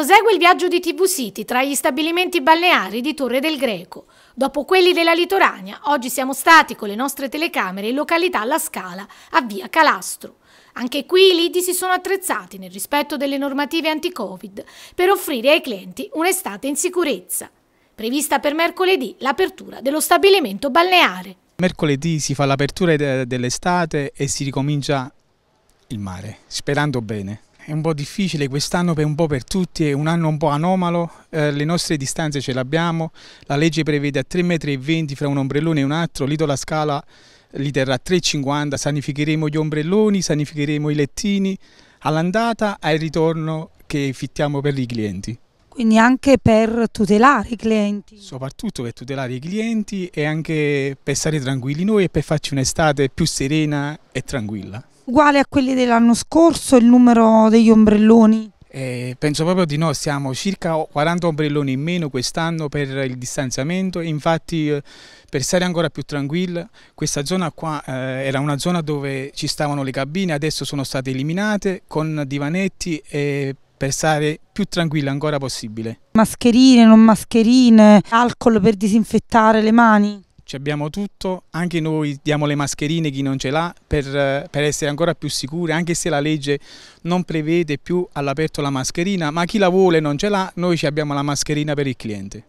Prosegue il viaggio di TV City tra gli stabilimenti balneari di Torre del Greco. Dopo quelli della Litorania, oggi siamo stati con le nostre telecamere in località La Scala, a via Calastro. Anche qui i lidi si sono attrezzati nel rispetto delle normative anti-Covid per offrire ai clienti un'estate in sicurezza. Prevista per mercoledì l'apertura dello stabilimento balneare. Mercoledì si fa l'apertura dell'estate e si ricomincia il mare, sperando bene è un po' difficile quest'anno per un po' per tutti, è un anno un po' anomalo, eh, le nostre distanze ce le abbiamo, la legge prevede a 3,20 m fra un ombrellone e un altro, l'Idola Scala li terrà 3,50 sanificheremo gli ombrelloni, sanificheremo i lettini all'andata e al ritorno che fittiamo per i clienti. Quindi anche per tutelare i clienti? Soprattutto per tutelare i clienti e anche per stare tranquilli noi e per farci un'estate più serena e tranquilla uguale a quelli dell'anno scorso il numero degli ombrelloni? Eh, penso proprio di no, siamo circa 40 ombrelloni in meno quest'anno per il distanziamento, infatti eh, per stare ancora più tranquilla questa zona qua eh, era una zona dove ci stavano le cabine, adesso sono state eliminate con divanetti e per stare più tranquilla ancora possibile. Mascherine, non mascherine, alcol per disinfettare le mani? ci abbiamo tutto, anche noi diamo le mascherine chi non ce l'ha per, per, essere ancora più sicuri, anche se la legge non prevede più all'aperto la mascherina, ma chi la vuole non ce l'ha, noi ci abbiamo la mascherina per il cliente.